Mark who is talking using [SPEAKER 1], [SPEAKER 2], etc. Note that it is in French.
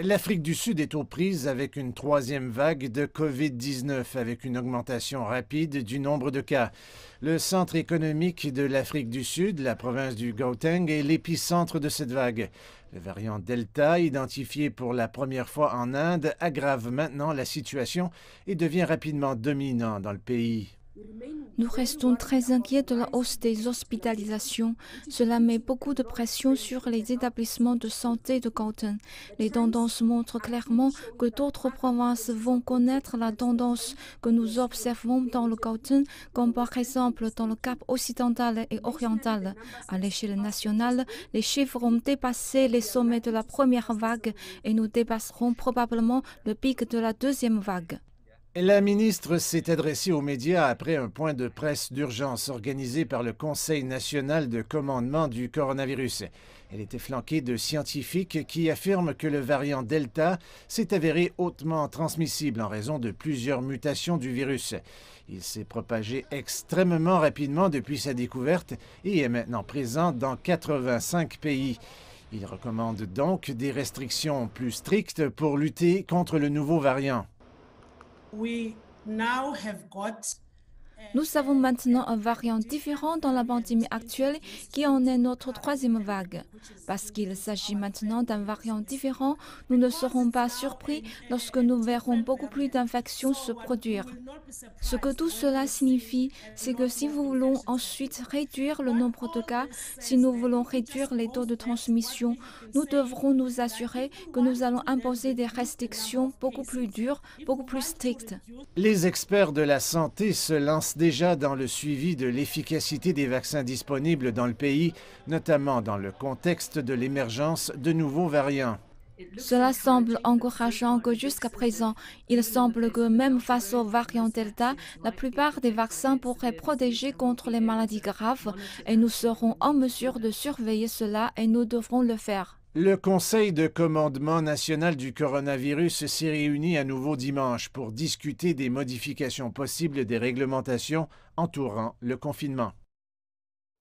[SPEAKER 1] L'Afrique du Sud est aux prises avec une troisième vague de COVID-19, avec une augmentation rapide du nombre de cas. Le centre économique de l'Afrique du Sud, la province du Gauteng, est l'épicentre de cette vague. Le variant Delta, identifié pour la première fois en Inde, aggrave maintenant la situation et devient rapidement dominant dans le pays.
[SPEAKER 2] Nous restons très inquiets de la hausse des hospitalisations. Cela met beaucoup de pression sur les établissements de santé de Canton. Les tendances montrent clairement que d'autres provinces vont connaître la tendance que nous observons dans le Canton, comme par exemple dans le Cap occidental et oriental. À l'échelle nationale, les chiffres ont dépassé les sommets de la première vague et nous dépasserons probablement le pic de la deuxième vague.
[SPEAKER 1] La ministre s'est adressée aux médias après un point de presse d'urgence organisé par le Conseil national de commandement du coronavirus. Elle était flanquée de scientifiques qui affirment que le variant Delta s'est avéré hautement transmissible en raison de plusieurs mutations du virus. Il s'est propagé extrêmement rapidement depuis sa découverte et est maintenant présent dans 85 pays. Il recommande donc des restrictions plus strictes pour lutter contre le nouveau variant.
[SPEAKER 2] we now have got Nous avons maintenant un variant différent dans la pandémie actuelle qui en est notre troisième vague. Parce qu'il s'agit maintenant d'un variant différent, nous ne serons pas surpris lorsque nous verrons beaucoup plus d'infections se produire. Ce que tout cela signifie, c'est que si nous voulons ensuite réduire le nombre de cas, si nous voulons réduire les taux de transmission, nous devrons nous assurer que nous allons imposer des restrictions beaucoup plus dures, beaucoup plus strictes.
[SPEAKER 1] Les experts de la santé se lancent déjà dans le suivi de l'efficacité des vaccins disponibles dans le pays, notamment dans le contexte de l'émergence de nouveaux variants.
[SPEAKER 2] Cela semble encourageant que jusqu'à présent, il semble que même face aux variants Delta, la plupart des vaccins pourraient protéger contre les maladies graves et nous serons en mesure de surveiller cela et nous devrons le faire.
[SPEAKER 1] Le Conseil de commandement national du coronavirus s'est réuni à nouveau dimanche pour discuter des modifications possibles des réglementations entourant le confinement.